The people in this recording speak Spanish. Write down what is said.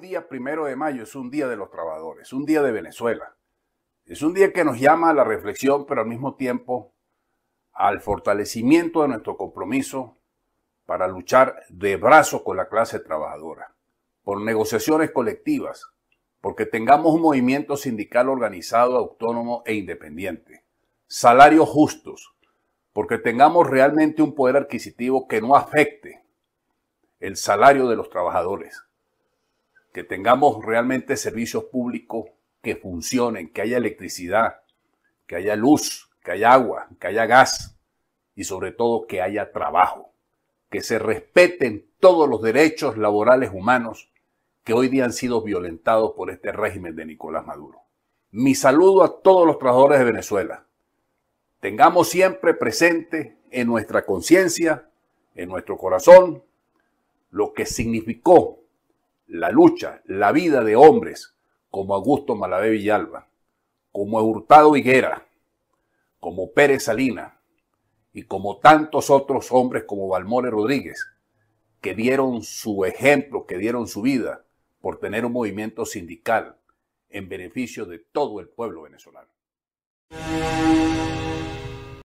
día primero de mayo es un día de los trabajadores, un día de Venezuela. Es un día que nos llama a la reflexión, pero al mismo tiempo al fortalecimiento de nuestro compromiso para luchar de brazo con la clase trabajadora, por negociaciones colectivas, porque tengamos un movimiento sindical organizado, autónomo e independiente, salarios justos, porque tengamos realmente un poder adquisitivo que no afecte el salario de los trabajadores que tengamos realmente servicios públicos que funcionen, que haya electricidad, que haya luz, que haya agua, que haya gas y sobre todo que haya trabajo, que se respeten todos los derechos laborales humanos que hoy día han sido violentados por este régimen de Nicolás Maduro. Mi saludo a todos los trabajadores de Venezuela. Tengamos siempre presente en nuestra conciencia, en nuestro corazón, lo que significó la lucha, la vida de hombres como Augusto Malabé Villalba, como Hurtado Higuera, como Pérez Salina y como tantos otros hombres como Balmore Rodríguez, que dieron su ejemplo, que dieron su vida por tener un movimiento sindical en beneficio de todo el pueblo venezolano.